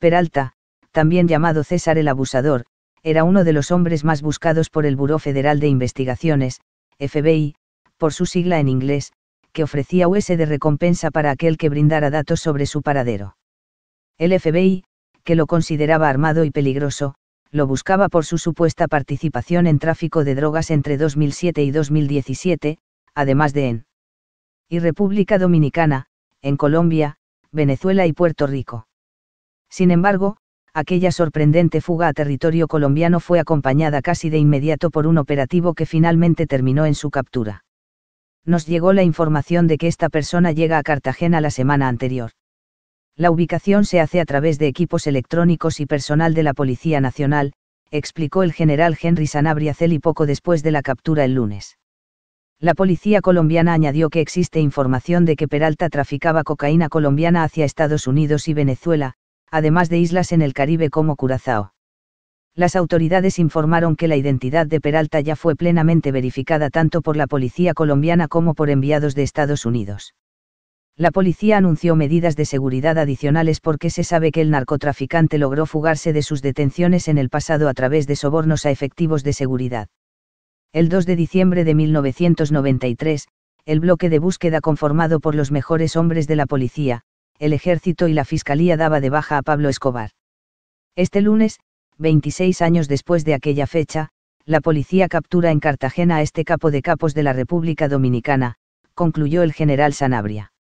Peralta, también llamado César el Abusador, era uno de los hombres más buscados por el Buró Federal de Investigaciones, FBI, por su sigla en inglés, que ofrecía US de recompensa para aquel que brindara datos sobre su paradero. El FBI, que lo consideraba armado y peligroso, lo buscaba por su supuesta participación en tráfico de drogas entre 2007 y 2017, además de en y República Dominicana, en Colombia, Venezuela y Puerto Rico. Sin embargo, aquella sorprendente fuga a territorio colombiano fue acompañada casi de inmediato por un operativo que finalmente terminó en su captura. Nos llegó la información de que esta persona llega a Cartagena la semana anterior. La ubicación se hace a través de equipos electrónicos y personal de la Policía Nacional, explicó el general Henry Sanabria y poco después de la captura el lunes. La policía colombiana añadió que existe información de que Peralta traficaba cocaína colombiana hacia Estados Unidos y Venezuela, además de islas en el Caribe como Curazao. Las autoridades informaron que la identidad de Peralta ya fue plenamente verificada tanto por la policía colombiana como por enviados de Estados Unidos. La policía anunció medidas de seguridad adicionales porque se sabe que el narcotraficante logró fugarse de sus detenciones en el pasado a través de sobornos a efectivos de seguridad. El 2 de diciembre de 1993, el bloque de búsqueda conformado por los mejores hombres de la policía, el ejército y la fiscalía daba de baja a Pablo Escobar. Este lunes, 26 años después de aquella fecha, la policía captura en Cartagena a este capo de capos de la República Dominicana, concluyó el general Sanabria.